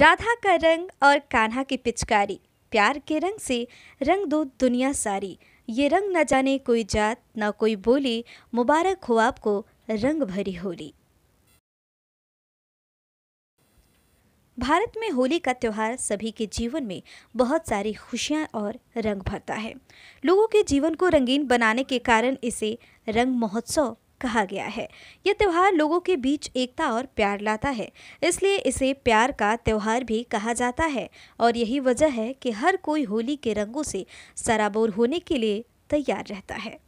राधा का रंग और कान्हा की पिचकारी प्यार के रंग से रंग दो दुनिया सारी ये रंग न जाने कोई जात न कोई बोली मुबारक हो आपको रंग भरी होली भारत में होली का त्यौहार सभी के जीवन में बहुत सारी खुशियां और रंग भरता है लोगों के जीवन को रंगीन बनाने के कारण इसे रंग महोत्सव कहा गया है यह त्यौहार लोगों के बीच एकता और प्यार लाता है इसलिए इसे प्यार का त्यौहार भी कहा जाता है और यही वजह है कि हर कोई होली के रंगों से सराबोर होने के लिए तैयार रहता है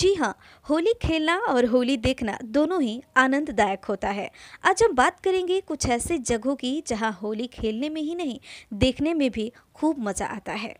जी हाँ होली खेलना और होली देखना दोनों ही आनंददायक होता है आज हम बात करेंगे कुछ ऐसे जगहों की जहाँ होली खेलने में ही नहीं देखने में भी खूब मज़ा आता है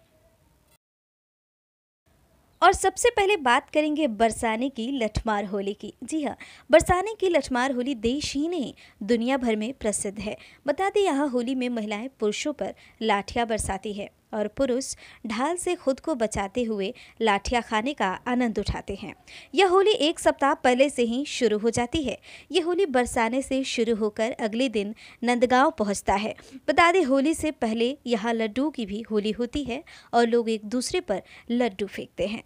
और सबसे पहले बात करेंगे बरसाने की लठमार होली की जी हाँ बरसाने की लठमार होली देश ही नहीं दुनिया भर में प्रसिद्ध है बता दें यहाँ होली में महिलाएं पुरुषों पर लाठियाँ बरसाती है और पुरुष ढाल से खुद को बचाते हुए लाठिया खाने का आनंद उठाते हैं यह होली एक सप्ताह पहले से ही शुरू हो जाती है यह होली बरसाने से शुरू होकर अगले दिन नंदगांव पहुंचता है बता दें होली से पहले यहाँ लड्डू की भी होली होती है और लोग एक दूसरे पर लड्डू फेंकते हैं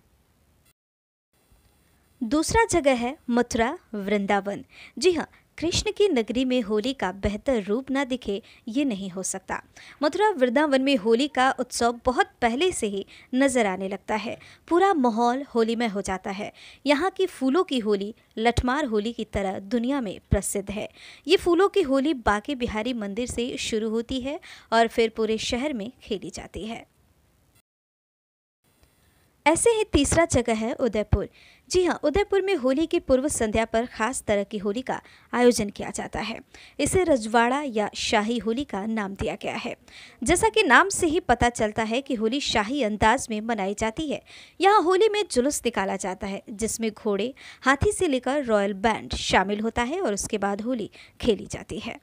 दूसरा जगह है मथुरा वृंदावन जी हाँ कृष्ण की नगरी में होली का बेहतर रूप न दिखे ये नहीं हो सकता मथुरा वृंदावन में होली का उत्सव बहुत पहले से ही नजर आने लगता है पूरा माहौल होली में हो जाता है यहाँ की फूलों की होली लठमार होली की तरह दुनिया में प्रसिद्ध है ये फूलों की होली बाके बिहारी मंदिर से शुरू होती है और फिर पूरे शहर में खेली जाती है ऐसे ही तीसरा जगह है उदयपुर जी हाँ उदयपुर में होली की पूर्व संध्या पर खास तरह की होली का आयोजन किया जाता है इसे रजवाड़ा या शाही होली का नाम दिया गया है जैसा कि नाम से ही पता चलता है कि होली शाही अंदाज में मनाई जाती है यहाँ होली में जुलूस निकाला जाता है जिसमें घोड़े हाथी से लेकर रॉयल बैंड शामिल होता है और उसके बाद होली खेली जाती है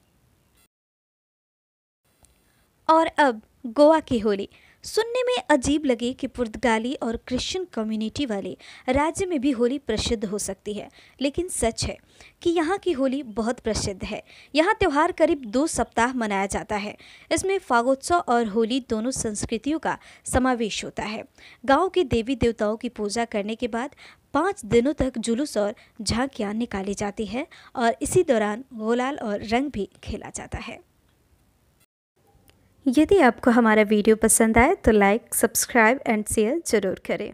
और अब गोवा की होली सुनने में अजीब लगे कि पुर्तगाली और क्रिश्चियन कम्युनिटी वाले राज्य में भी होली प्रसिद्ध हो सकती है लेकिन सच है कि यहाँ की होली बहुत प्रसिद्ध है यहाँ त्यौहार करीब दो सप्ताह मनाया जाता है इसमें फागोत्सव और होली दोनों संस्कृतियों का समावेश होता है गाँव के देवी देवताओं की पूजा करने के बाद पाँच दिनों तक जुलूस और झांकियाँ निकाली जाती है और इसी दौरान गोलाल और रंग भी खेला जाता है यदि आपको हमारा वीडियो पसंद आए तो लाइक सब्सक्राइब एंड शेयर ज़रूर करें